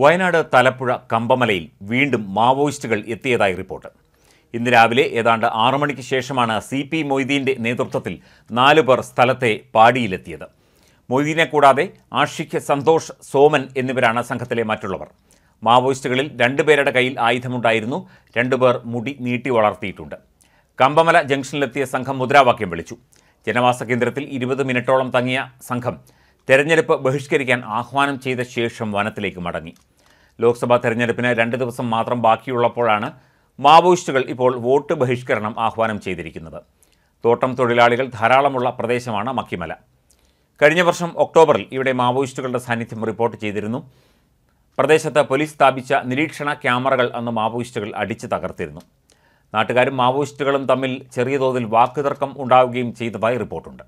വയനാട് തലപ്പുഴ കമ്പമലയിൽ വീണ്ടും മാവോയിസ്റ്റുകൾ എത്തിയതായി റിപ്പോർട്ട് ഇന്ന് രാവിലെ ഏതാണ്ട് ആറു മണിക്ക് ശേഷമാണ് സി പി മൊയ്തീൻ്റെ നേതൃത്വത്തിൽ നാലു പേർ സ്ഥലത്തെ പാടിയിലെത്തിയത് മൊയ്തീനെ കൂടാതെ ആഷിഖ് സന്തോഷ് സോമൻ എന്നിവരാണ് സംഘത്തിലെ മറ്റുള്ളവർ മാവോയിസ്റ്റുകളിൽ രണ്ടുപേരുടെ കയ്യിൽ ആയുധമുണ്ടായിരുന്നു രണ്ടുപേർ മുടി നീട്ടി വളർത്തിയിട്ടുണ്ട് കമ്പമല ജംഗ്ഷനിലെത്തിയ സംഘം മുദ്രാവാക്യം വിളിച്ചു ജനവാസ കേന്ദ്രത്തിൽ ഇരുപത് മിനിറ്റോളം തങ്ങിയ സംഘം തെരഞ്ഞെടുപ്പ് ബഹിഷ്കരിക്കാൻ ആഹ്വാനം ചെയ്ത ശേഷം വനത്തിലേക്ക് മടങ്ങി ലോക്സഭാ തെരഞ്ഞെടുപ്പിന് രണ്ട് ദിവസം മാത്രം ബാക്കിയുള്ളപ്പോഴാണ് മാവോയിസ്റ്റുകൾ ഇപ്പോൾ വോട്ട് ബഹിഷ്കരണം ആഹ്വാനം ചെയ്തിരിക്കുന്നത് തോട്ടം തൊഴിലാളികൾ ധാരാളമുള്ള പ്രദേശമാണ് മക്കിമല കഴിഞ്ഞ വർഷം ഒക്ടോബറിൽ ഇവിടെ മാവോയിസ്റ്റുകളുടെ സാന്നിധ്യം റിപ്പോർട്ട് ചെയ്തിരുന്നു പ്രദേശത്ത് പോലീസ് സ്ഥാപിച്ച നിരീക്ഷണ ക്യാമറകൾ അന്ന് മാവോയിസ്റ്റുകൾ അടിച്ചു തകർത്തിരുന്നു നാട്ടുകാരും മാവോയിസ്റ്റുകളും തമ്മിൽ ചെറിയ തോതിൽ വാക്കുതർക്കം ഉണ്ടാവുകയും ചെയ്തതായി റിപ്പോർട്ടുണ്ട്